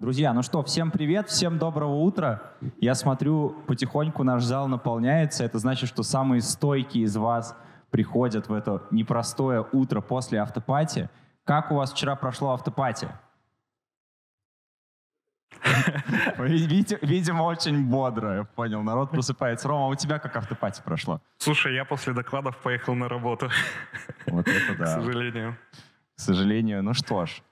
Друзья, ну что, всем привет, всем доброго утра. Я смотрю, потихоньку наш зал наполняется. Это значит, что самые стойкие из вас – приходят в это непростое утро после автопати. Как у вас вчера прошло автопати? Видимо, очень бодро, я понял. Народ просыпается. Рома, а у тебя как автопати прошло? Слушай, я после докладов поехал на работу. Вот это да. К сожалению. К сожалению. Ну что ж.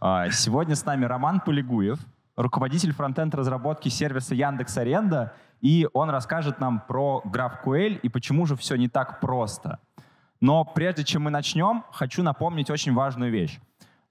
А, сегодня с нами Роман Полигуев, руководитель фронтенд разработки сервиса Яндекс Аренда и он расскажет нам про GraphQL и почему же все не так просто. Но прежде чем мы начнем, хочу напомнить очень важную вещь.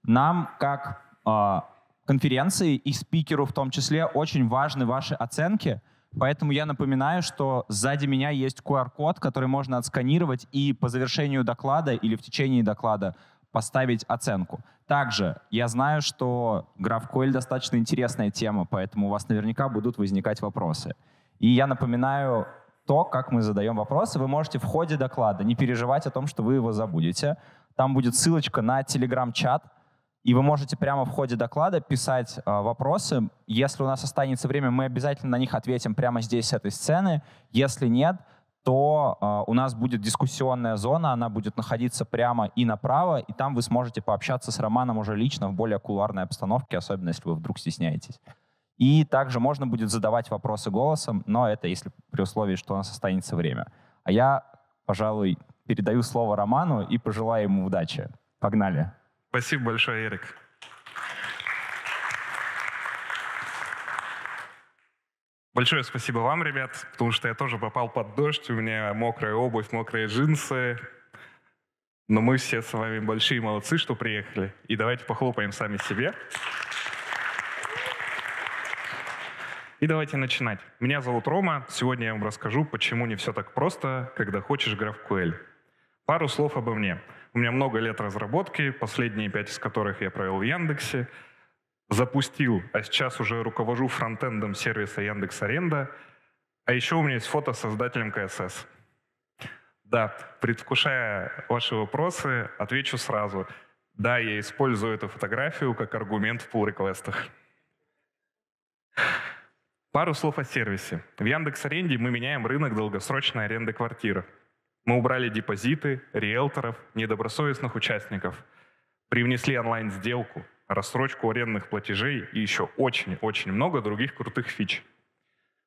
Нам, как э, конференции и спикеру в том числе, очень важны ваши оценки, поэтому я напоминаю, что сзади меня есть QR-код, который можно отсканировать и по завершению доклада или в течение доклада поставить оценку. Также я знаю, что GraphQL достаточно интересная тема, поэтому у вас наверняка будут возникать вопросы. И я напоминаю то, как мы задаем вопросы. Вы можете в ходе доклада не переживать о том, что вы его забудете. Там будет ссылочка на телеграм-чат, и вы можете прямо в ходе доклада писать э, вопросы. Если у нас останется время, мы обязательно на них ответим прямо здесь, с этой сцены. Если нет, то э, у нас будет дискуссионная зона, она будет находиться прямо и направо, и там вы сможете пообщаться с Романом уже лично в более кулуарной обстановке, особенно если вы вдруг стесняетесь. И также можно будет задавать вопросы голосом, но это если при условии, что у нас останется время. А я, пожалуй, передаю слово Роману и пожелаю ему удачи. Погнали. Спасибо большое, Эрик. Большое спасибо вам, ребят, потому что я тоже попал под дождь, у меня мокрая обувь, мокрые джинсы. Но мы все с вами большие молодцы, что приехали. И давайте похлопаем сами себе. И давайте начинать. Меня зовут Рома. Сегодня я вам расскажу, почему не все так просто, когда хочешь GraphQL. Пару слов обо мне. У меня много лет разработки, последние пять из которых я провел в Яндексе. Запустил, а сейчас уже руковожу фронтендом сервиса Яндекс Аренда. А еще у меня есть фото с создателем КСС. Да, предвкушая ваши вопросы, отвечу сразу. Да, я использую эту фотографию как аргумент в pull-реквестах. Пару слов о сервисе. В Яндекс Аренде мы меняем рынок долгосрочной аренды квартир. Мы убрали депозиты, риэлторов, недобросовестных участников. Привнесли онлайн-сделку, рассрочку арендных платежей и еще очень-очень много других крутых фич.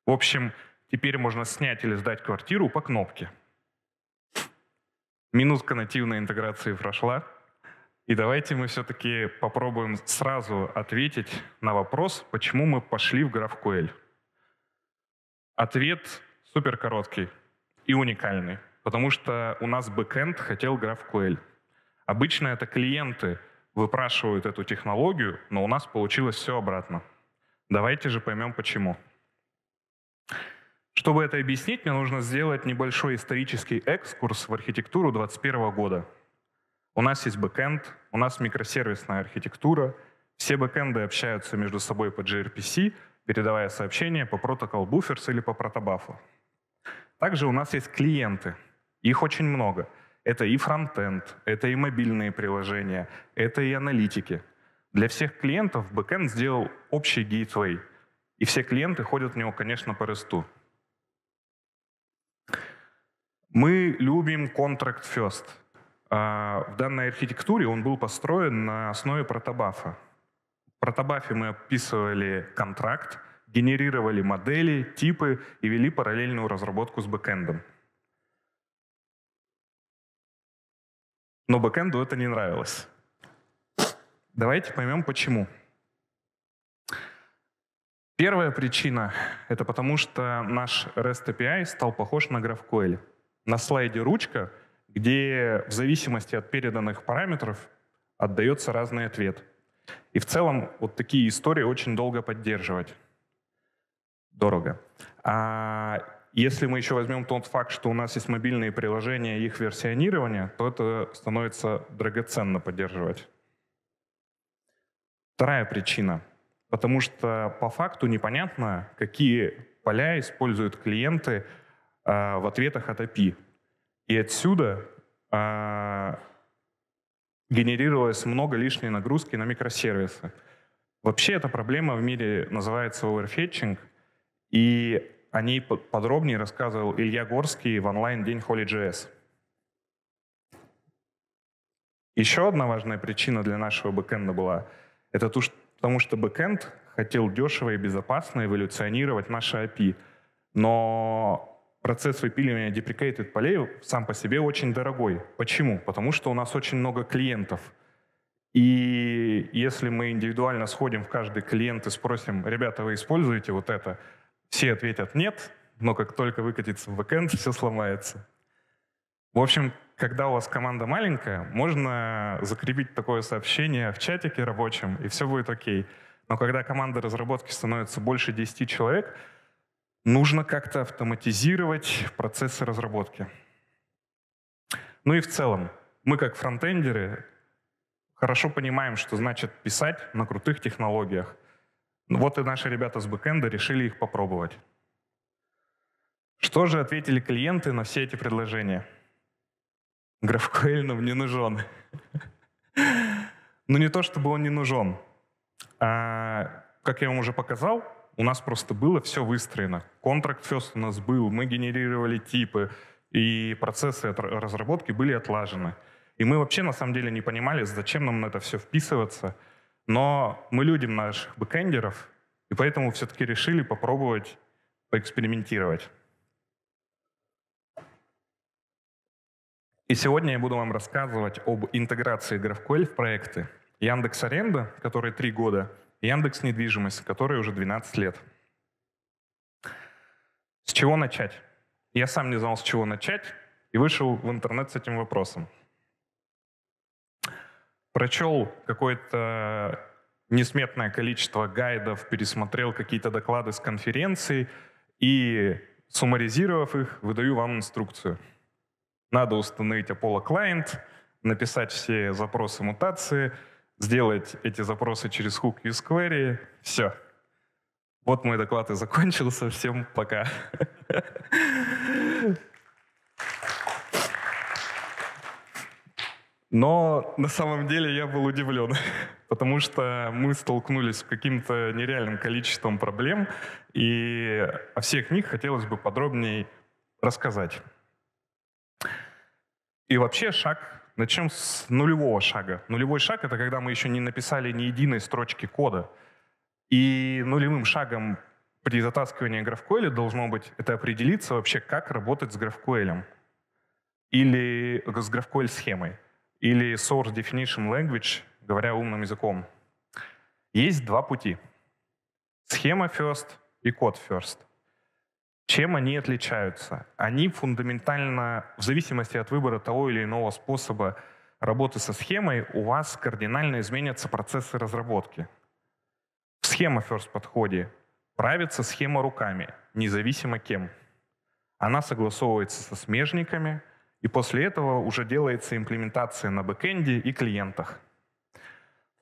В общем, теперь можно снять или сдать квартиру по кнопке. Минутка нативной интеграции прошла. И давайте мы все-таки попробуем сразу ответить на вопрос, почему мы пошли в GraphQL. Ответ супер короткий и уникальный, потому что у нас бэкэнд хотел GraphQL. Обычно это клиенты выпрашивают эту технологию, но у нас получилось все обратно. Давайте же поймем почему. Чтобы это объяснить, мне нужно сделать небольшой исторический экскурс в архитектуру 2021 года. У нас есть бэкэнд, у нас микросервисная архитектура, все бэкэнды общаются между собой по gRPC, передавая сообщения по протоколу Buffers или по протобафу. Также у нас есть клиенты. Их очень много. Это и фронтенд, это и мобильные приложения, это и аналитики. Для всех клиентов бэкенд сделал общий гейтвей, и все клиенты ходят в него, конечно, по ресту. Мы любим контракт first. А, в данной архитектуре он был построен на основе протобафа. Протобафе мы описывали контракт, генерировали модели, типы и вели параллельную разработку с бэкэндом. Но бэкэнду это не нравилось. Давайте поймем, почему. Первая причина — это потому, что наш REST API стал похож на GraphQL. На слайде ручка, где в зависимости от переданных параметров отдается разный ответ. И в целом вот такие истории очень долго поддерживать. Дорого. А если мы еще возьмем тот факт, что у нас есть мобильные приложения и их версионирование, то это становится драгоценно поддерживать. Вторая причина. Потому что по факту непонятно, какие поля используют клиенты э, в ответах от API. И отсюда а, генерировалось много лишней нагрузки на микросервисы. Вообще эта проблема в мире называется оверфетчинг, и о ней подробнее рассказывал Илья Горский в онлайн-день Holy.js. Еще одна важная причина для нашего бэкэнда была — это то, что, потому что бэкэнд хотел дешево и безопасно эволюционировать наше API, но процесс выпиливания deprecated полей сам по себе очень дорогой. Почему? Потому что у нас очень много клиентов. И если мы индивидуально сходим в каждый клиент и спросим, ребята, вы используете вот это? Все ответят нет, но как только выкатится в бэкэнд, все сломается. В общем, когда у вас команда маленькая, можно закрепить такое сообщение в чатике рабочем, и все будет окей. Но когда команда разработки становится больше 10 человек, нужно как-то автоматизировать процессы разработки. Ну и в целом, мы как фронтендеры хорошо понимаем, что значит писать на крутых технологиях. Ну Вот и наши ребята с бэкэнда решили их попробовать. Что же ответили клиенты на все эти предложения? GraphQL нам не нужен. Но ну не то, чтобы он не нужен. А, как я вам уже показал, у нас просто было все выстроено. Контракт First у нас был, мы генерировали типы, и процессы разработки были отлажены. И мы вообще на самом деле не понимали, зачем нам на это все вписываться. Но мы любим наших бэкэндеров, и поэтому все-таки решили попробовать поэкспериментировать. И сегодня я буду вам рассказывать об интеграции GraphQL в проекты Яндекс Аренда, который три года Яндекс недвижимость, которой уже 12 лет. С чего начать? Я сам не знал, с чего начать, и вышел в интернет с этим вопросом. Прочел какое-то несметное количество гайдов, пересмотрел какие-то доклады с конференций и, суммаризировав их, выдаю вам инструкцию. Надо установить Apollo Client, написать все запросы мутации — сделать эти запросы через хук и query. Все. Вот мой доклад и закончился. Всем пока. Но на самом деле я был удивлен, потому что мы столкнулись с каким-то нереальным количеством проблем, и о всех них хотелось бы подробнее рассказать. И вообще шаг Начнем с нулевого шага. Нулевой шаг — это когда мы еще не написали ни единой строчки кода. И нулевым шагом при затаскивании GraphQL должно быть это определиться вообще, как работать с GraphQL. Или с GraphQL-схемой. Или Source Definition Language, говоря умным языком. Есть два пути. Схема first и код first. Чем они отличаются? Они фундаментально, в зависимости от выбора того или иного способа работы со схемой, у вас кардинально изменятся процессы разработки. В схема-first подходе правится схема руками, независимо кем. Она согласовывается со смежниками, и после этого уже делается имплементация на бэкэнде и клиентах.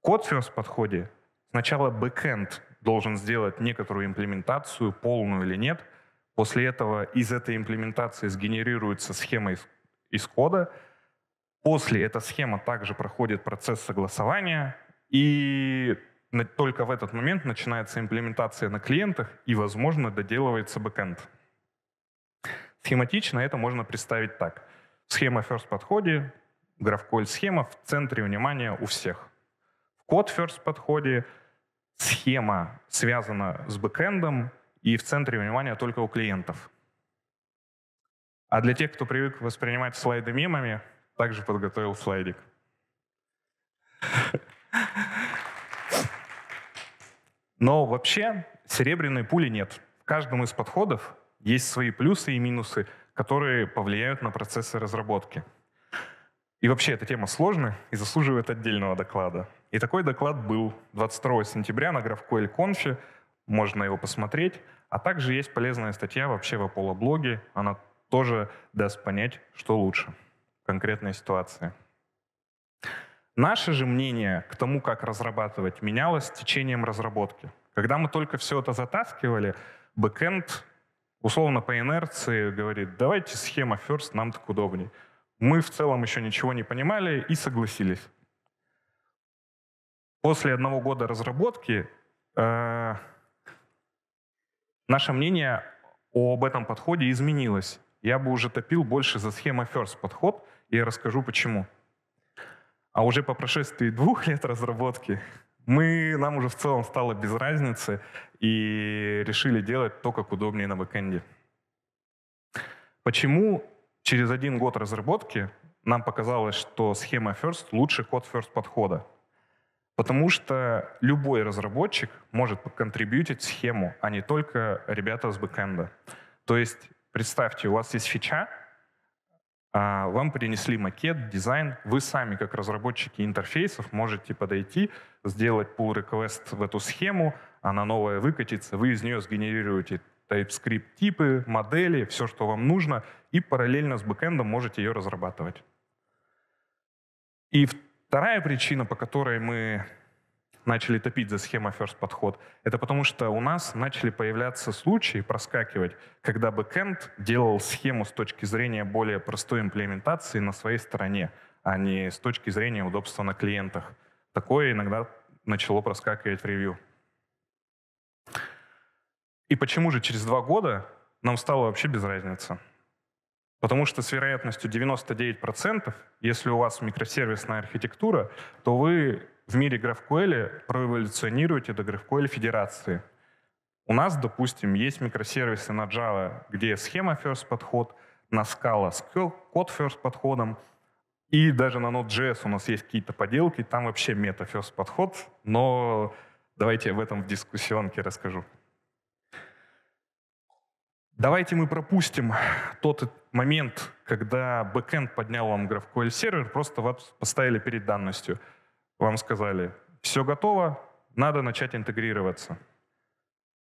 В First подходе сначала бэкэнд должен сделать некоторую имплементацию, полную или нет – После этого из этой имплементации сгенерируется схема исхода. После эта схема также проходит процесс согласования, и только в этот момент начинается имплементация на клиентах и, возможно, доделывается бэкэнд. Схематично это можно представить так. Схема first подходе, GraphQL схема в центре внимания у всех. В код first подходе схема связана с бэкэндом, и в центре внимания только у клиентов. А для тех, кто привык воспринимать слайды мимами, также подготовил слайдик. Но вообще серебряной пули нет. В каждом из подходов есть свои плюсы и минусы, которые повлияют на процессы разработки. И вообще эта тема сложная и заслуживает отдельного доклада. И такой доклад был 22 сентября на GraphQL конфе можно его посмотреть. А также есть полезная статья вообще в Apollo-блоге, она тоже даст понять, что лучше в конкретной ситуации. Наше же мнение к тому, как разрабатывать, менялось с течением разработки. Когда мы только все это затаскивали, бэкэнд условно по инерции говорит, давайте схема first, нам так удобней. Мы в целом еще ничего не понимали и согласились. После одного года разработки э, Наше мнение об этом подходе изменилось. Я бы уже топил больше за схема First подход, и я расскажу почему. А уже по прошествии двух лет разработки мы, нам уже в целом стало без разницы и решили делать то, как удобнее на бэкэнде. Почему через один год разработки нам показалось, что схема First лучше код First подхода? Потому что любой разработчик может контрибьютить схему, а не только ребята с бэкэнда. То есть, представьте, у вас есть фича, а, вам принесли макет, дизайн, вы сами, как разработчики интерфейсов, можете подойти, сделать pull request в эту схему, она новая выкатится, вы из нее сгенерируете TypeScript типы, модели, все, что вам нужно, и параллельно с бэкэндом можете ее разрабатывать. И в Вторая причина, по которой мы начали топить за схема first подход, это потому что у нас начали появляться случаи, проскакивать, когда бэкэнд делал схему с точки зрения более простой имплементации на своей стороне, а не с точки зрения удобства на клиентах. Такое иногда начало проскакивать в ревью. И почему же через два года нам стало вообще без разницы? Потому что с вероятностью 99%, если у вас микросервисная архитектура, то вы в мире GraphQL проэволюционируете до GraphQL федерации. У нас, допустим, есть микросервисы на Java, где схема first подход, на Scala с код first подходом, и даже на Node.js у нас есть какие-то поделки, там вообще мета first подход, но давайте в этом в дискуссионке расскажу. Давайте мы пропустим тот момент, когда бэкэнд поднял вам GraphQL сервер, просто вас поставили перед данностью. Вам сказали, все готово, надо начать интегрироваться.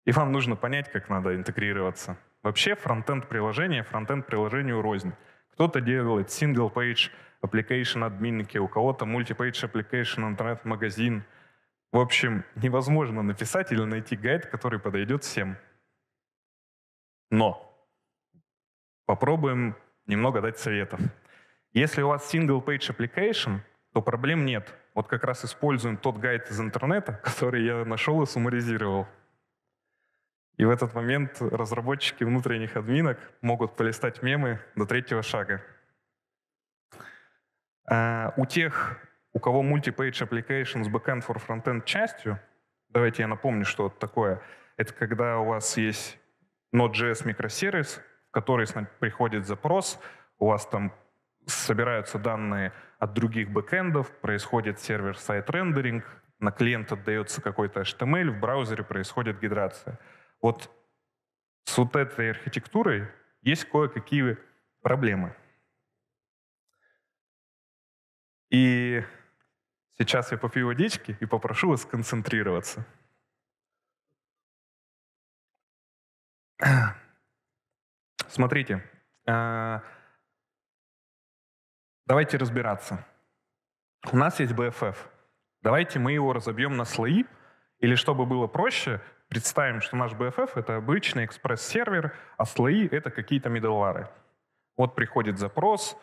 И вам нужно понять, как надо интегрироваться. Вообще фронтенд приложения, фронтенд приложению рознь. Кто-то делает single page application админники, у кого-то multi-page application интернет-магазин. В общем, невозможно написать или найти гайд, который подойдет всем. Но попробуем немного дать советов. Если у вас single page application, то проблем нет. Вот как раз используем тот гайд из интернета, который я нашел и суммаризировал. И в этот момент разработчики внутренних админок могут полистать мемы до третьего шага. А у тех, у кого multi-page application с backend for frontend частью, давайте я напомню, что это такое. Это когда у вас есть Node.js микросервис, который приходит запрос, у вас там собираются данные от других бэкэндов, происходит сервер-сайт рендеринг, на клиент отдается какой-то HTML, эм в браузере происходит гидрация. Вот с вот этой архитектурой есть кое-какие проблемы. И сейчас я попью водички и попрошу вас сконцентрироваться. Смотрите, э, давайте разбираться. У нас есть BFF. Давайте мы его разобьем на слои, или чтобы было проще, представим, что наш BFF — это обычный экспресс-сервер, а слои — это какие-то middleware. Вот приходит запрос,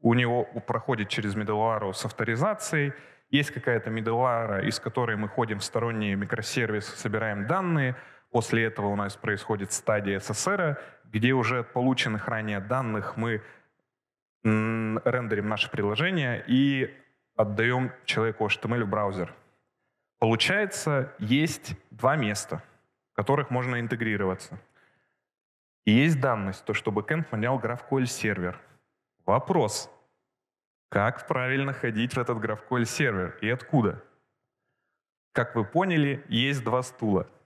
у него проходит через middleware с авторизацией, есть какая-то middleware, из которой мы ходим в сторонние микросервисы, собираем данные — После этого у нас происходит стадия СССР, где уже от полученных ранее данных мы рендерим наше приложение и отдаем человеку HTML в браузер. Получается, есть два места, в которых можно интегрироваться. И есть данность, то что бэкэнд манял GraphQL сервер. Вопрос, как правильно ходить в этот GraphQL сервер и откуда? Как вы поняли, есть два стула –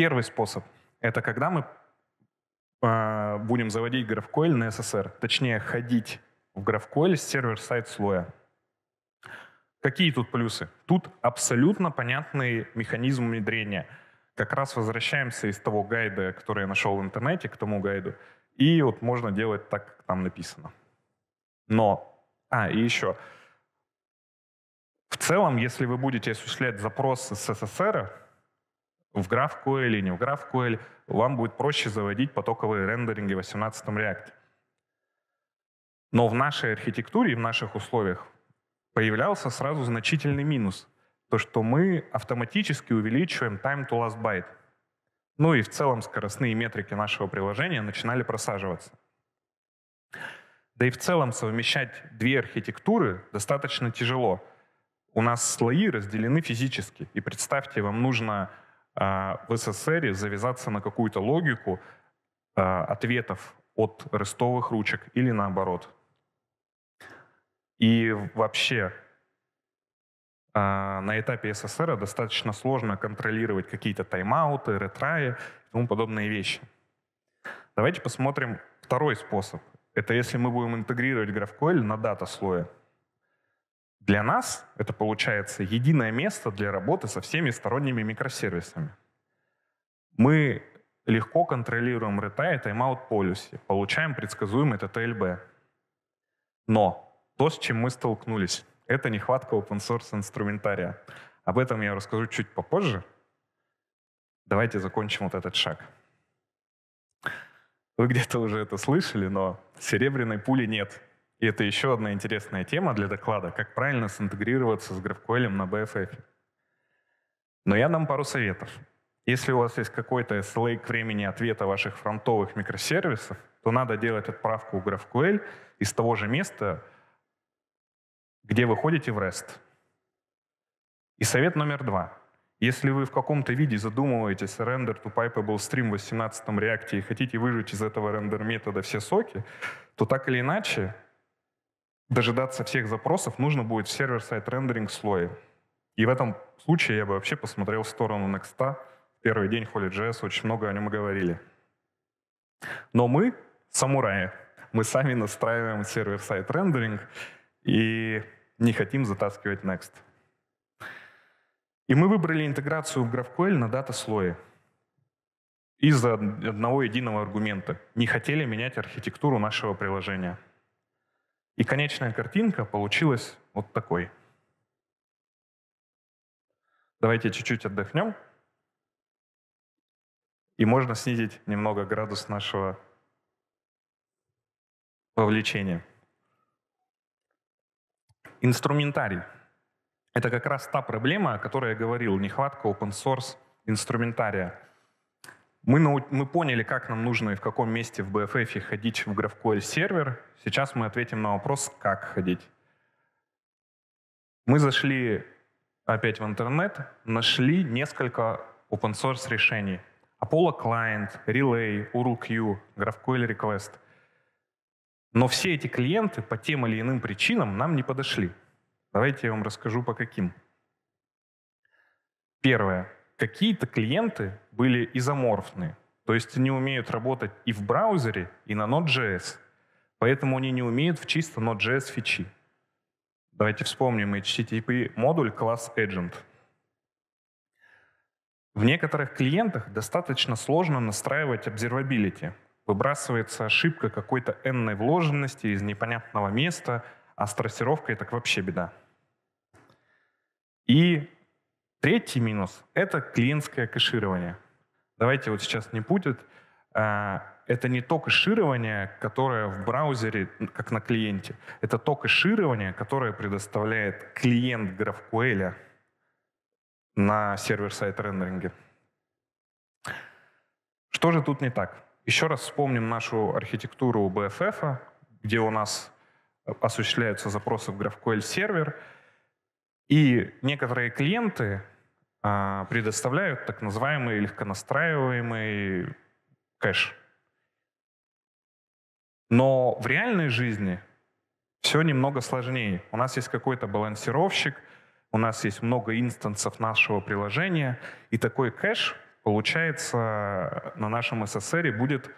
Первый способ — это когда мы э, будем заводить GraphQL на SSR, точнее ходить в GraphQL с сервер-сайт слоя. Какие тут плюсы? Тут абсолютно понятный механизм внедрения. Как раз возвращаемся из того гайда, который я нашел в интернете, к тому гайду. И вот можно делать так, как там написано. Но, а, и еще. В целом, если вы будете осуществлять запросы с СССР, в GraphQL или не в GraphQL, вам будет проще заводить потоковые рендеринги в 18 React. Но в нашей архитектуре и в наших условиях появлялся сразу значительный минус. То, что мы автоматически увеличиваем time to last byte. Ну и в целом скоростные метрики нашего приложения начинали просаживаться. Да и в целом совмещать две архитектуры достаточно тяжело. У нас слои разделены физически. И представьте, вам нужно а, в СССР завязаться на какую-то логику а, ответов от рестовых ручек или наоборот. И вообще а, на этапе СССР достаточно сложно контролировать какие-то тайм-ауты, ретраи и тому подобные вещи. Давайте посмотрим второй способ. Это если мы будем интегрировать GraphQL на дата-слое. Для нас это получается единое место для работы со всеми сторонними микросервисами. Мы легко контролируем retry и timeout policy, получаем предсказуемый TTLB. Но то, с чем мы столкнулись, это нехватка open source инструментария. Об этом я расскажу чуть попозже. Давайте закончим вот этот шаг. Вы где-то уже это слышали, но серебряной пули нет. И это еще одна интересная тема для доклада, как правильно синтегрироваться с GraphQL на BFF. Но я дам пару советов. Если у вас есть какой-то SLA к времени ответа ваших фронтовых микросервисов, то надо делать отправку у GraphQL из того же места, где вы ходите в REST. И совет номер два. Если вы в каком-то виде задумываетесь render to pipeable stream в 18 React и хотите выжать из этого рендер метода все соки, то так или иначе дожидаться всех запросов, нужно будет сервер-сайт рендеринг слои. И в этом случае я бы вообще посмотрел в сторону Next. Первый день HolyJS, очень много о нем и говорили. Но мы самураи. Мы сами настраиваем сервер-сайт рендеринг и не хотим затаскивать Next. И мы выбрали интеграцию в GraphQL на дата-слое из-за одного единого аргумента. Не хотели менять архитектуру нашего приложения – и конечная картинка получилась вот такой. Давайте чуть-чуть отдохнем. И можно снизить немного градус нашего вовлечения. Инструментарий. Это как раз та проблема, о которой я говорил, нехватка open source инструментария. Мы, мы поняли, как нам нужно и в каком месте в BFF ходить в GraphQL сервер. Сейчас мы ответим на вопрос, как ходить. Мы зашли опять в интернет, нашли несколько open source решений. Apollo Client, Relay, URLQ, GraphQL Request. Но все эти клиенты по тем или иным причинам нам не подошли. Давайте я вам расскажу по каким. Первое какие-то клиенты были изоморфны. То есть они умеют работать и в браузере, и на Node.js. Поэтому они не умеют в чисто Node.js фичи. Давайте вспомним HTTP модуль класс Agent. В некоторых клиентах достаточно сложно настраивать observability. Выбрасывается ошибка какой-то n вложенности из непонятного места, а с трассировкой так вообще беда. И Третий минус – это клиентское кэширование. Давайте вот сейчас не путят. А, это не то кэширование, которое в браузере, как на клиенте. Это то кэширование, которое предоставляет клиент GraphQL на сервер-сайт рендеринге. Что же тут не так? Еще раз вспомним нашу архитектуру BFF, где у нас э, осуществляются запросы в GraphQL сервер – и некоторые клиенты а, предоставляют так называемый легконастраиваемый кэш. Но в реальной жизни все немного сложнее. У нас есть какой-то балансировщик, у нас есть много инстансов нашего приложения, и такой кэш, получается, на нашем SSR будет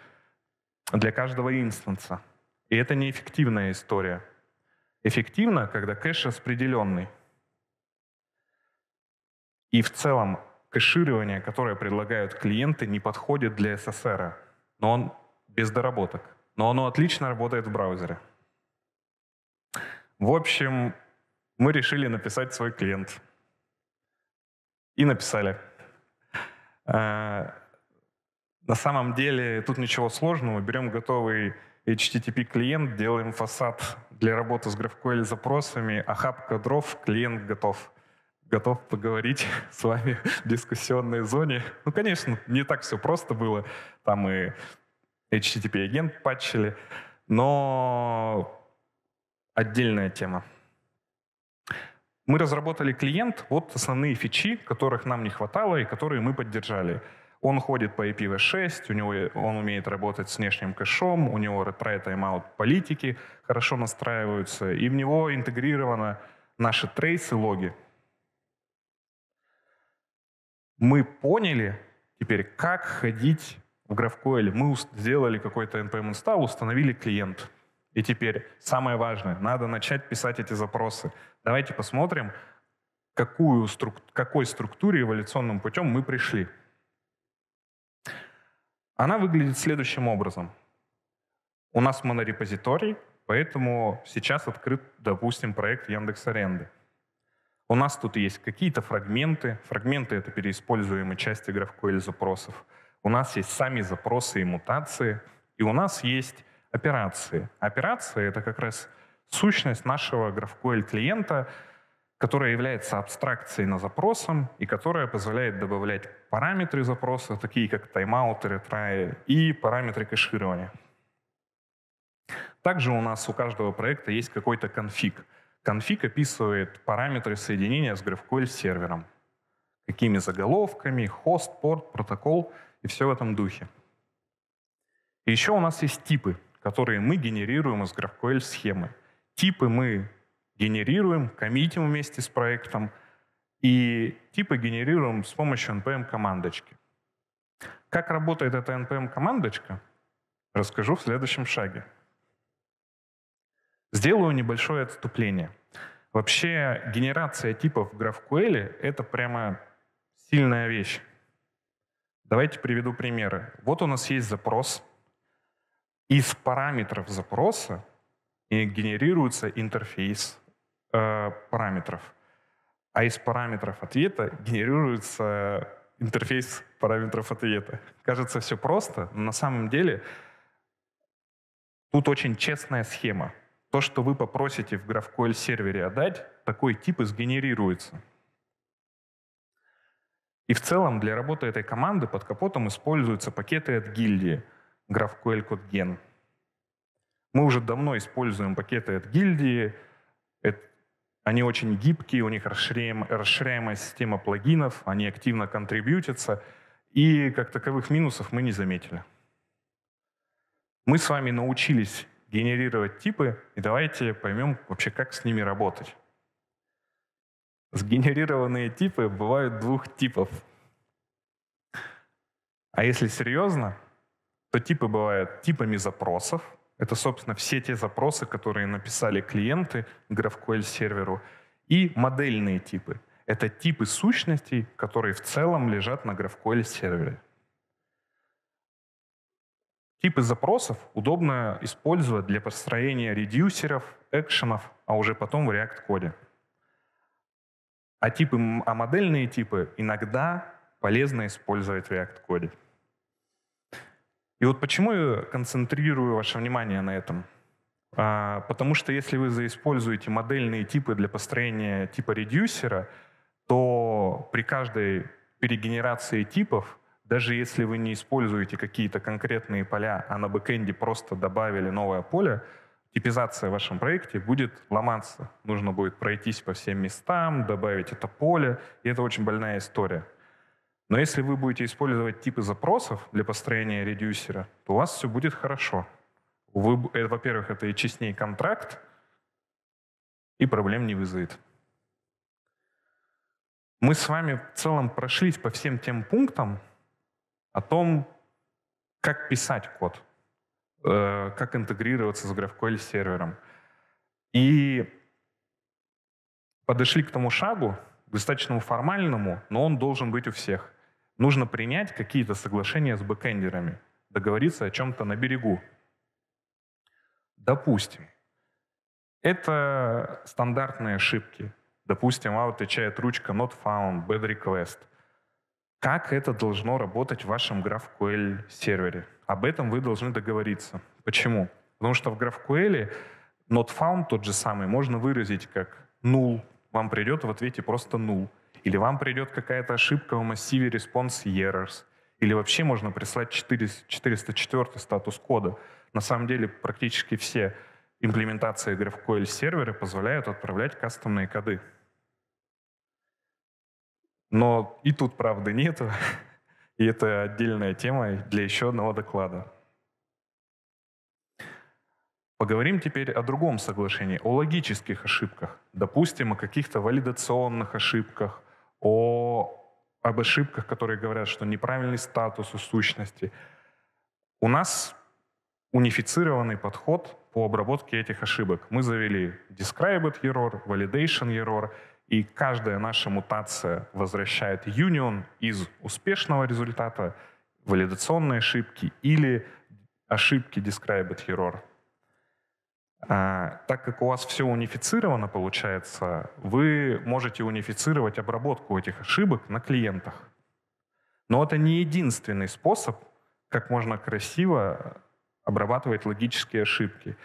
для каждого инстанса. И это неэффективная история. Эффективно, когда кэш распределенный. И в целом кэширование, которое предлагают клиенты, не подходит для SSR, но он без доработок. Но оно отлично работает в браузере. В общем, мы решили написать свой клиент. И написали. А, на самом деле тут ничего сложного. Берем готовый HTTP клиент, делаем фасад для работы с GraphQL запросами, охапка а дров, клиент готов готов поговорить с вами в дискуссионной зоне. Ну, конечно, не так все просто было. Там и HTTP-агент патчили, но отдельная тема. Мы разработали клиент, вот основные фичи, которых нам не хватало и которые мы поддержали. Он ходит по IPv6, у него, он умеет работать с внешним кэшом, у него retry тайм-аут эм политики хорошо настраиваются, и в него интегрированы наши трейсы, логи мы поняли теперь, как ходить в GraphQL. Мы сделали какой-то npm install, эм установили клиент. И теперь самое важное, надо начать писать эти запросы. Давайте посмотрим, какую струк... какой структуре эволюционным путем мы пришли. Она выглядит следующим образом. У нас монорепозиторий, поэтому сейчас открыт, допустим, проект Яндекс Аренды. У нас тут есть какие-то фрагменты. Фрагменты — это переиспользуемые части графко запросов. У нас есть сами запросы и мутации. И у нас есть операции. Операции — это как раз сущность нашего GraphQL клиента, которая является абстракцией на запросом и которая позволяет добавлять параметры запроса, такие как таймауты, ретраи и параметры кэширования. Также у нас у каждого проекта есть какой-то конфиг — Конфиг описывает параметры соединения с GraphQL сервером. Какими заголовками, хост, порт, протокол и все в этом духе. И еще у нас есть типы, которые мы генерируем из GraphQL схемы. Типы мы генерируем, коммитим вместе с проектом, и типы генерируем с помощью npm-командочки. Как работает эта npm-командочка, расскажу в следующем шаге. Сделаю небольшое отступление. Вообще генерация типов в GraphQL — это прямо сильная вещь. Давайте приведу примеры. Вот у нас есть запрос. Из параметров запроса генерируется интерфейс э, параметров. А из параметров ответа генерируется интерфейс параметров ответа. Кажется, все просто, но на самом деле тут очень честная схема. То, что вы попросите в GraphQL сервере отдать, такой тип и сгенерируется. И в целом для работы этой команды под капотом используются пакеты от гильдии GraphQL CodeGen. Мы уже давно используем пакеты от гильдии. Они очень гибкие, у них расширяем, расширяемая система плагинов, они активно контрибьютятся, и как таковых минусов мы не заметили. Мы с вами научились генерировать типы, и давайте поймем вообще, как с ними работать. Сгенерированные типы бывают двух типов. А если серьезно, то типы бывают типами запросов. Это, собственно, все те запросы, которые написали клиенты GraphQL-серверу. И модельные типы. Это типы сущностей, которые в целом лежат на GraphQL-сервере. Типы запросов удобно использовать для построения редюсеров, экшенов, а уже потом в React-коде. А, типы, а модельные типы иногда полезно использовать в React-коде. И вот почему я концентрирую ваше внимание на этом? А, потому что если вы заиспользуете модельные типы для построения типа редюсера, то при каждой перегенерации типов даже если вы не используете какие-то конкретные поля, а на бэкэнде просто добавили новое поле, типизация в вашем проекте будет ломаться. Нужно будет пройтись по всем местам, добавить это поле, и это очень больная история. Но если вы будете использовать типы запросов для построения редюсера, то у вас все будет хорошо. Вы, э, во-первых, это и честнее контракт, и проблем не вызовет. Мы с вами в целом прошлись по всем тем пунктам, о том, как писать код, э, как интегрироваться с GraphQL сервером. И подошли к тому шагу, достаточно формальному, но он должен быть у всех. Нужно принять какие-то соглашения с бэкендерами, договориться о чем-то на берегу. Допустим, это стандартные ошибки. Допустим, вам отвечает ручка not found, bad request – как это должно работать в вашем GraphQL сервере? Об этом вы должны договориться. Почему? Потому что в GraphQL not found тот же самый можно выразить как null. Вам придет в ответе просто null. Или вам придет какая-то ошибка в массиве response errors. Или вообще можно прислать 404 статус кода. На самом деле практически все имплементации GraphQL сервера позволяют отправлять кастомные коды. Но и тут правды нету, и это отдельная тема для еще одного доклада. Поговорим теперь о другом соглашении, о логических ошибках. Допустим, о каких-то валидационных ошибках, о, об ошибках, которые говорят, что неправильный статус у сущности. У нас унифицированный подход по обработке этих ошибок. Мы завели described error, validation error — и каждая наша мутация возвращает union из успешного результата, валидационные ошибки или ошибки described error. А, так как у вас все унифицировано получается, вы можете унифицировать обработку этих ошибок на клиентах. Но это не единственный способ, как можно красиво обрабатывать логические ошибки.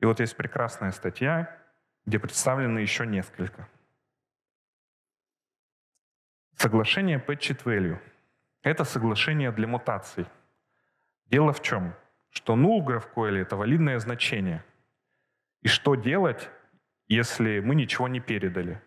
И вот есть прекрасная статья, где представлены еще несколько. Соглашение Patchet Value – это соглашение для мутаций. Дело в чем? Что null в GraphQL – это валидное значение. И что делать, если мы ничего не передали?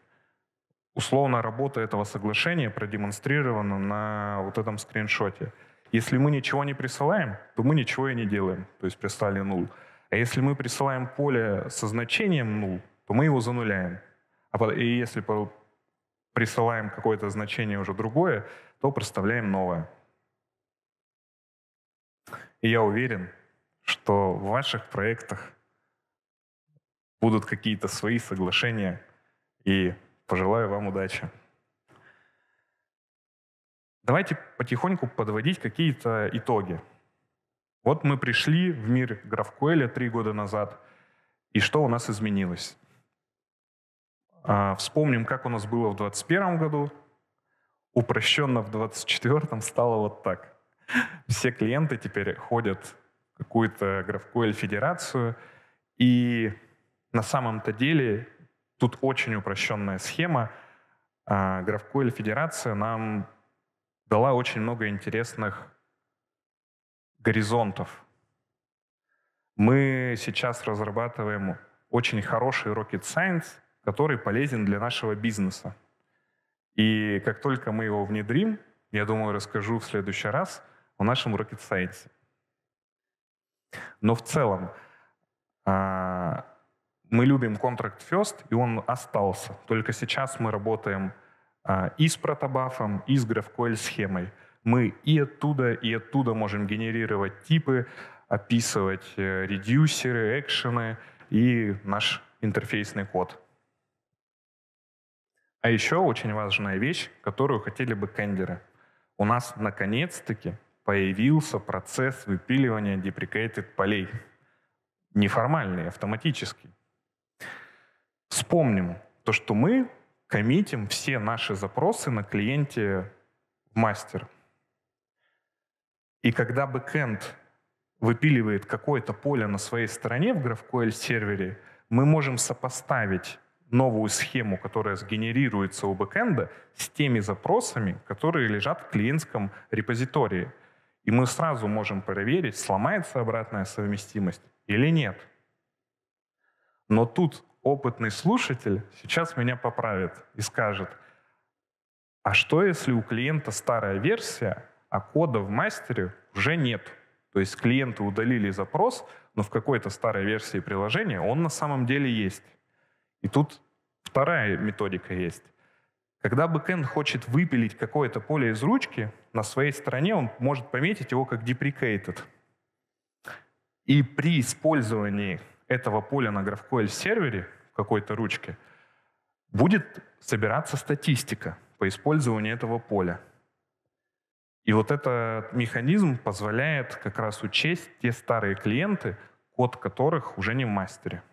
Условно, работа этого соглашения продемонстрирована на вот этом скриншоте. Если мы ничего не присылаем, то мы ничего и не делаем, то есть прислали null. А если мы присылаем поле со значением null, то мы его зануляем. А и если присылаем какое-то значение уже другое, то проставляем новое. И я уверен, что в ваших проектах будут какие-то свои соглашения, и пожелаю вам удачи. Давайте потихоньку подводить какие-то итоги. Вот мы пришли в мир GraphQL три года назад, и что у нас изменилось? А, вспомним, как у нас было в 2021 году. Упрощенно в 2024 стало вот так. Все клиенты теперь ходят в какую-то GraphQL федерацию, и на самом-то деле тут очень упрощенная схема. GraphQL а, федерация нам дала очень много интересных горизонтов. Мы сейчас разрабатываем очень хороший rocket science — который полезен для нашего бизнеса. И как только мы его внедрим, я думаю, расскажу в следующий раз о нашем Rocket Science. Но в целом а, мы любим Contract First, и он остался. Только сейчас мы работаем а, и с протобафом, и с GraphQL схемой. Мы и оттуда, и оттуда можем генерировать типы, описывать э, редюсеры, экшены и наш интерфейсный код. А еще очень важная вещь, которую хотели бы кендеры. У нас наконец-таки появился процесс выпиливания deprecated полей. Неформальный, автоматический. Вспомним то, что мы коммитим все наши запросы на клиенте в мастер. И когда бэкэнд выпиливает какое-то поле на своей стороне в GraphQL сервере, мы можем сопоставить новую схему, которая сгенерируется у бэкэнда с теми запросами, которые лежат в клиентском репозитории. И мы сразу можем проверить, сломается обратная совместимость или нет. Но тут опытный слушатель сейчас меня поправит и скажет, а что если у клиента старая версия, а кода в мастере уже нет? То есть клиенты удалили запрос, но в какой-то старой версии приложения он на самом деле есть. И тут вторая методика есть. Когда бэкэнд хочет выпилить какое-то поле из ручки, на своей стороне он может пометить его как deprecated. И при использовании этого поля на GraphQL сервере в какой-то ручке будет собираться статистика по использованию этого поля. И вот этот механизм позволяет как раз учесть те старые клиенты, код которых уже не в мастере.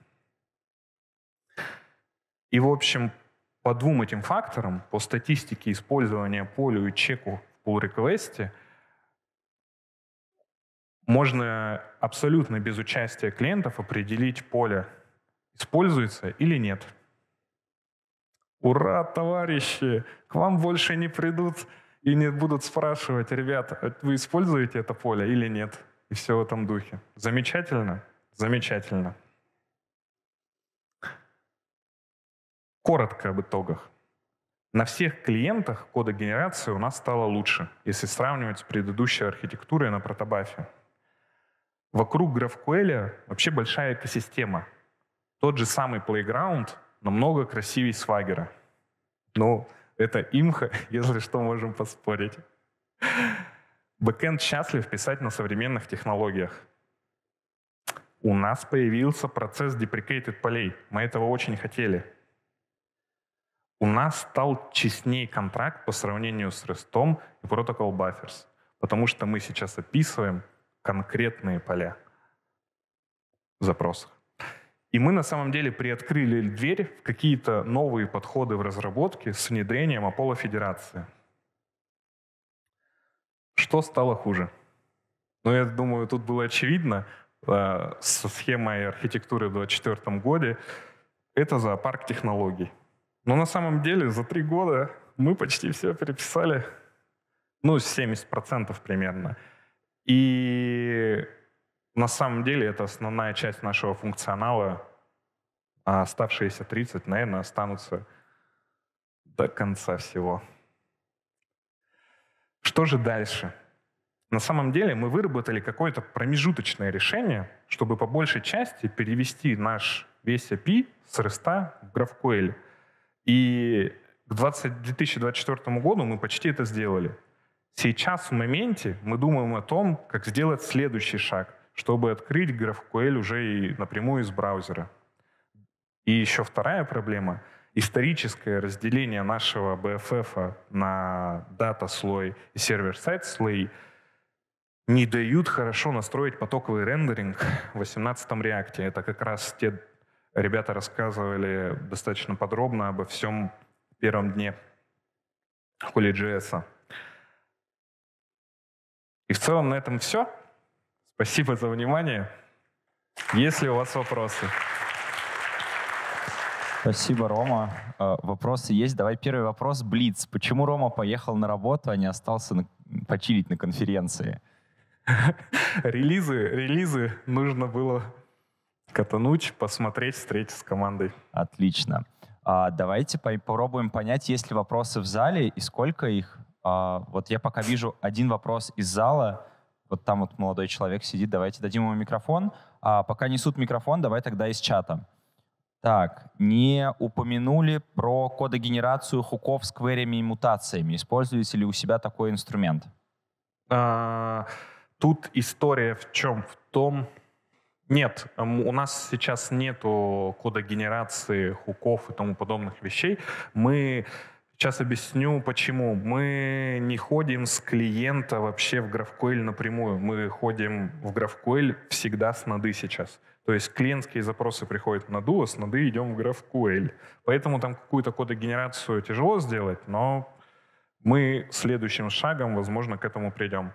И, в общем, по двум этим факторам, по статистике использования полю и чеку в pull request, можно абсолютно без участия клиентов определить поле, используется или нет. Ура, товарищи! К вам больше не придут и не будут спрашивать, ребят, а вы используете это поле или нет? И все в этом духе. Замечательно? Замечательно. Коротко об итогах. На всех клиентах кодогенерация у нас стала лучше, если сравнивать с предыдущей архитектурой на протобафе. Вокруг GraphQL вообще большая экосистема. Тот же самый Playground намного красивее свагера. Ну, это имха, если что, можем поспорить. Бэкэнд счастлив писать на современных технологиях. У нас появился процесс деприкейтед полей. Мы этого очень хотели у нас стал честнее контракт по сравнению с REST и Protocol Buffers, потому что мы сейчас описываем конкретные поля в запросах. И мы на самом деле приоткрыли дверь в какие-то новые подходы в разработке с внедрением Apollo Федерации. Что стало хуже? Ну, я думаю, тут было очевидно э, со схемой архитектуры в 2024 году. Это зоопарк технологий. Но на самом деле за три года мы почти все переписали, ну, 70% примерно. И на самом деле это основная часть нашего функционала, а оставшиеся 30, наверное, останутся до конца всего. Что же дальше? На самом деле мы выработали какое-то промежуточное решение, чтобы по большей части перевести наш весь API с REST в GraphQL. И к 20, 2024 году мы почти это сделали. Сейчас в моменте мы думаем о том, как сделать следующий шаг, чтобы открыть GraphQL уже и напрямую из браузера. И еще вторая проблема — историческое разделение нашего BFF а на дата-слой и сервер-сайт-слой не дают хорошо настроить потоковый рендеринг в 18-м React. Это как раз те Ребята рассказывали достаточно подробно обо всем первом дне HolyJS. И в целом на этом все. Спасибо за внимание. Если у вас вопросы? Спасибо, Рома. Э, вопросы есть. Давай первый вопрос. Блиц. Почему Рома поехал на работу, а не остался почилить на конференции? Релизы, релизы нужно было катануть, посмотреть, встретиться с командой. Отлично. А, давайте попробуем понять, есть ли вопросы в зале и сколько их. А, вот я пока вижу один вопрос из зала. Вот там вот молодой человек сидит. Давайте дадим ему микрофон. А пока несут микрофон, давай тогда из чата. Так, не упомянули про кодогенерацию хуков с кверями и мутациями. Используете ли у себя такой инструмент? А, тут история в чем? В том, нет, у нас сейчас нет кода генерации, хуков и тому подобных вещей. Мы Сейчас объясню, почему. Мы не ходим с клиента вообще в GraphQL напрямую. Мы ходим в GraphQL всегда с нады сейчас. То есть клиентские запросы приходят на ду, а с нады идем в GraphQL. Поэтому там какую-то кодогенерацию тяжело сделать, но мы следующим шагом, возможно, к этому придем.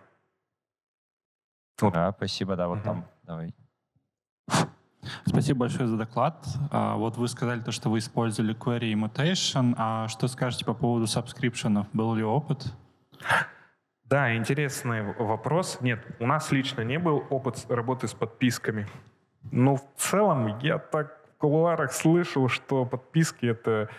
Да, спасибо, да, вот угу. там. Давай. Спасибо большое за доклад. А, вот вы сказали то, что вы использовали query mutation. А что скажете по поводу сабскрипшенов? Был ли опыт? Да, интересный вопрос. Нет, у нас лично не был опыт работы с подписками. Но в целом я так в кулуарах слышал, что подписки — это...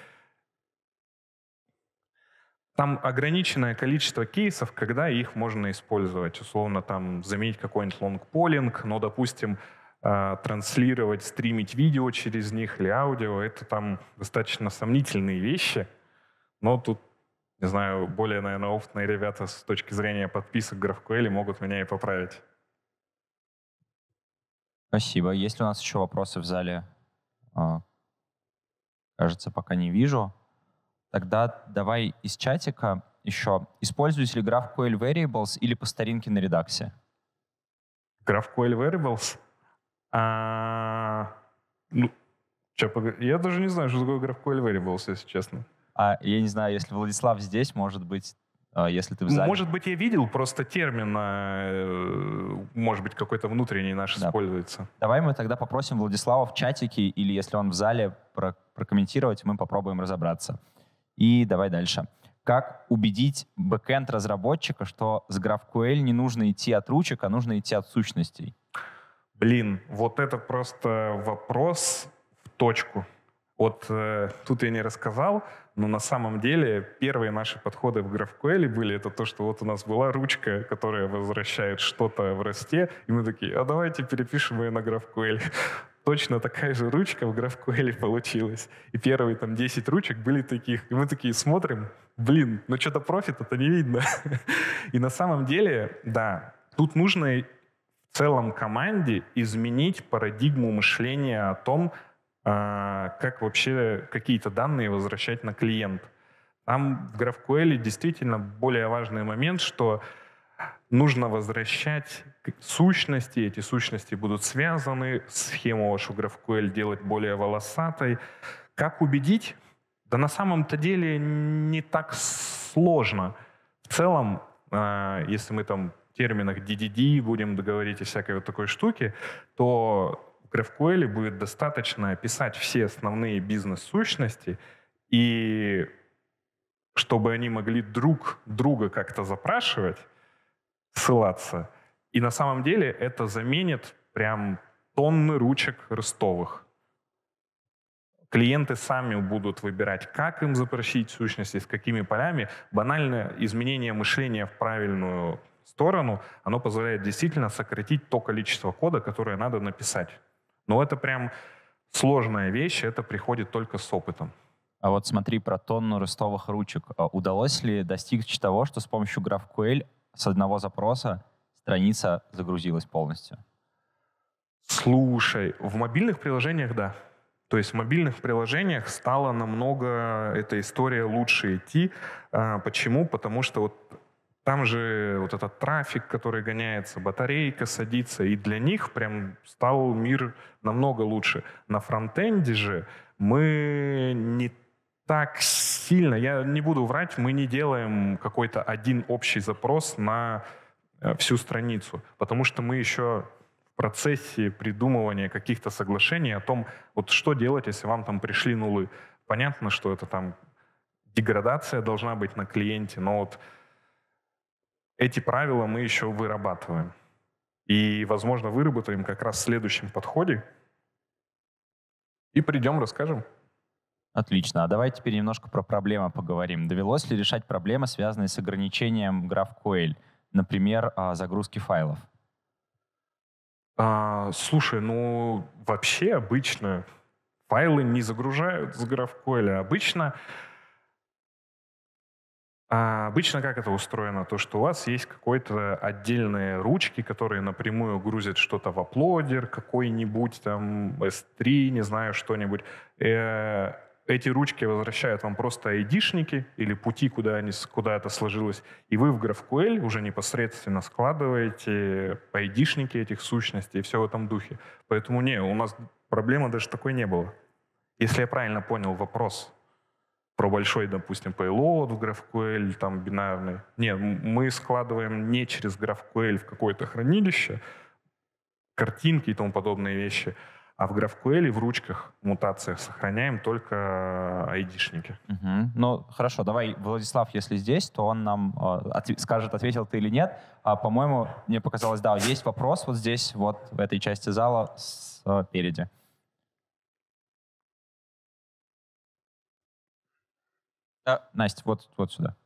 Там ограниченное количество кейсов, когда их можно использовать. Условно, там заменить какой-нибудь лонгполинг, но, допустим, а, транслировать, стримить видео через них или аудио, это там достаточно сомнительные вещи. Но тут, не знаю, более, наверное, опытные ребята с точки зрения подписок GraphQL могут меня и поправить. Спасибо. Есть ли у нас еще вопросы в зале? А, кажется, пока не вижу. Тогда давай из чатика еще. Используете ли GraphQL Variables или по старинке на редаксе? GraphQL Variables? А... Ну, я даже не знаю, что такое GraphQL Variables, если честно. А я не знаю, если Владислав здесь, может быть, а, если ты в зале. Может быть, я видел, просто термин, а, э, может быть, какой-то внутренний наш да. используется. Давай мы тогда попросим Владислава в чатике или, если он в зале, прокомментировать, мы попробуем разобраться. И давай дальше. Как убедить бэкенд разработчика, что с GraphQL не нужно идти от ручек, а нужно идти от сущностей? Блин, вот это просто вопрос в точку. Вот э, тут я не рассказал, но на самом деле первые наши подходы в GraphQL были, это то, что вот у нас была ручка, которая возвращает что-то в росте, и мы такие, а давайте перепишем ее на GraphQL. Точно такая же ручка в GraphQL получилась. И первые там 10 ручек были таких. И мы такие смотрим, блин, ну что-то профит это не видно. и на самом деле, да, тут нужно в целом команде изменить парадигму мышления о том, а, как вообще какие-то данные возвращать на клиент. Там в GraphQL действительно более важный момент, что нужно возвращать сущности, эти сущности будут связаны, схему вашу GraphQL делать более волосатой. Как убедить? Да на самом-то деле не так сложно. В целом, а, если мы там терминах DDD будем договорить и всякой вот такой штуки, то в GraphQL будет достаточно писать все основные бизнес-сущности, и чтобы они могли друг друга как-то запрашивать, ссылаться. И на самом деле это заменит прям тонны ручек ростовых. Клиенты сами будут выбирать, как им запросить сущности, с какими полями. Банальное изменение мышления в правильную сторону, оно позволяет действительно сократить то количество кода, которое надо написать. Но это прям сложная вещь, это приходит только с опытом. А вот смотри про тонну ростовых ручек. А удалось ли достичь того, что с помощью GraphQL с одного запроса страница загрузилась полностью? Слушай, в мобильных приложениях да. То есть в мобильных приложениях стала намного эта история лучше идти. А, почему? Потому что вот там же вот этот трафик, который гоняется, батарейка садится, и для них прям стал мир намного лучше. На фронтенде же мы не так сильно, я не буду врать, мы не делаем какой-то один общий запрос на э, всю страницу, потому что мы еще в процессе придумывания каких-то соглашений о том, вот что делать, если вам там пришли нулы. Понятно, что это там деградация должна быть на клиенте, но вот эти правила мы еще вырабатываем. И, возможно, выработаем как раз в следующем подходе. И придем, расскажем. Отлично. А давайте теперь немножко про проблемы поговорим. Довелось ли решать проблемы, связанные с ограничением GraphQL, например, а, загрузки файлов? А, слушай, ну вообще обычно файлы не загружают с GraphQL. Обычно а обычно как это устроено? То, что у вас есть какие-то отдельные ручки, которые напрямую грузят что-то в аплодер, какой-нибудь там S3, не знаю, что-нибудь. Э, эти ручки возвращают вам просто айдишники или пути, куда, они, куда это сложилось. И вы в GraphQL уже непосредственно складываете айдишники этих сущностей и все в этом духе. Поэтому не, у нас проблемы даже такой не было. Если я правильно понял вопрос, про большой, допустим, payload в GraphQL, там бинарный. Нет, мы складываем не через GraphQL в какое-то хранилище, картинки и тому подобные вещи, а в GraphQL в ручках, мутациях сохраняем только э, айдишники. Угу. Ну, хорошо, давай, Владислав, если здесь, то он нам э, от, скажет, ответил ты или нет. А, по-моему, мне показалось, да, есть вопрос вот здесь, вот в этой части зала спереди. Э, А, Настя, вот, вот сюда.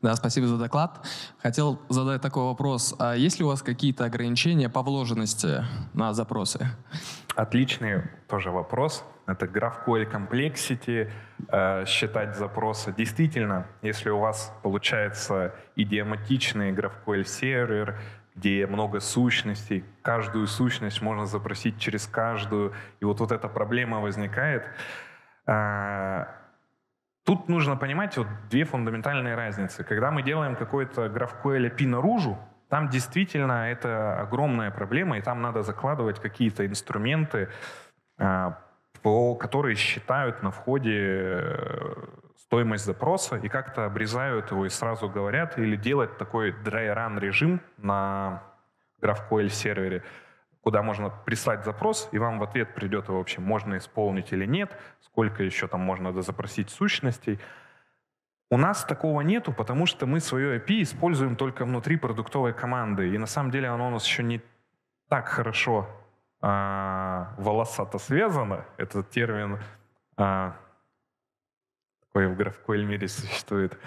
Да, спасибо за доклад. Хотел задать такой вопрос. А есть ли у вас какие-то ограничения по вложенности на запросы? Отличный тоже вопрос. Это graphql QL Complexity, считать запросы. Действительно, если у вас получается идиоматичный graphql сервер, где много сущностей, каждую сущность можно запросить через каждую, и вот, вот эта проблема возникает, а, тут нужно понимать вот две фундаментальные разницы. Когда мы делаем какое-то GraphQL API наружу, там действительно это огромная проблема, и там надо закладывать какие-то инструменты, а, по, которые считают на входе э, стоимость запроса и как-то обрезают его и сразу говорят, или делать такой dry run режим на GraphQL сервере, куда можно прислать запрос, и вам в ответ придет, в общем, можно исполнить или нет, сколько еще там можно запросить сущностей. У нас такого нету, потому что мы свое API используем только внутри продуктовой команды, и на самом деле оно у нас еще не так хорошо э, волосато связано. Этот термин э, такой в GraphQL мире существует. Э,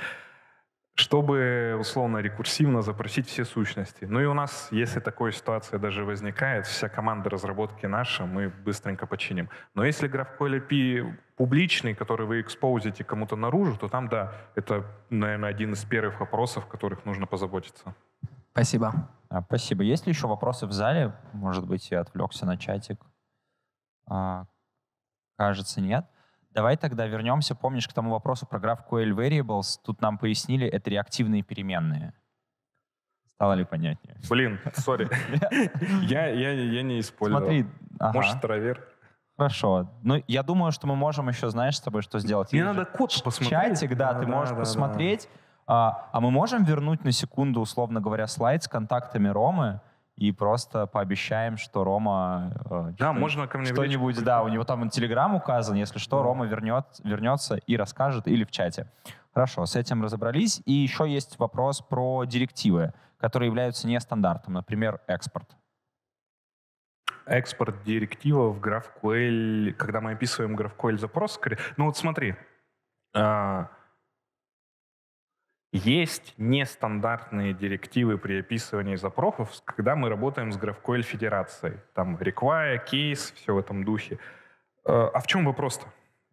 чтобы условно рекурсивно запросить все сущности. Ну и у нас, если такая ситуация даже возникает, вся команда разработки наша, мы быстренько починим. Но если GraphQL API публичный, который вы экспозите кому-то наружу, то там, да, это, наверное, один из первых вопросов, о которых нужно позаботиться. Спасибо. А, спасибо. Есть ли еще вопросы в зале? Может быть, я отвлекся на чатик. А, кажется, нет. Давай тогда вернемся, помнишь, к тому вопросу про граф Variables. Тут нам пояснили, это реактивные переменные. Стало ли понятнее? Блин, сори. я, я, я не использовал. Смотри, может, травер. Хорошо. Ну, я думаю, что мы можем еще, знаешь, с тобой что сделать. Мне надо код посмотреть. Чатик, да, ты можешь посмотреть. А, а мы можем вернуть на секунду, условно говоря, слайд с контактами Ромы, и просто пообещаем, что Рома э, да, что, можно ко мне что-нибудь, да, у него там телеграм указан, если что, да. Рома вернет, вернется и расскажет или в чате. Хорошо, с этим разобрались. И еще есть вопрос про директивы, которые являются нестандартом, например, экспорт. Экспорт директива в GraphQL, когда мы описываем GraphQL запрос, ну вот смотри, а, есть нестандартные директивы при описывании запросов, когда мы работаем с GraphQL Федерацией. Там require, case, все в этом духе. Э, а в чем вопрос-то?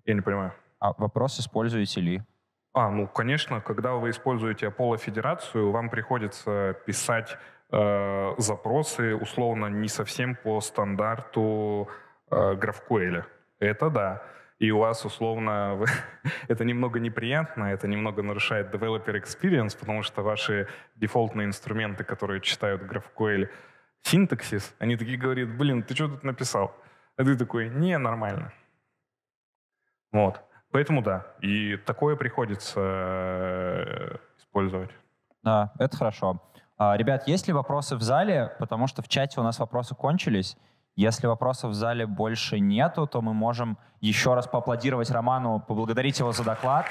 Я не понимаю. А вопрос, используете ли? А, ну, конечно, когда вы используете Apollo Федерацию, вам приходится писать э, запросы, условно, не совсем по стандарту э, GraphQL. Это да и у вас условно это немного неприятно, это немного нарушает developer experience, потому что ваши дефолтные инструменты, которые читают GraphQL синтаксис, они такие говорят, блин, ты что тут написал? А ты такой, не, нормально. Вот. Поэтому да, и такое приходится э, использовать. Да, это хорошо. А, ребят, есть ли вопросы в зале? Потому что в чате у нас вопросы кончились. Если вопросов в зале больше нету, то мы можем еще раз поаплодировать Роману, поблагодарить его за доклад.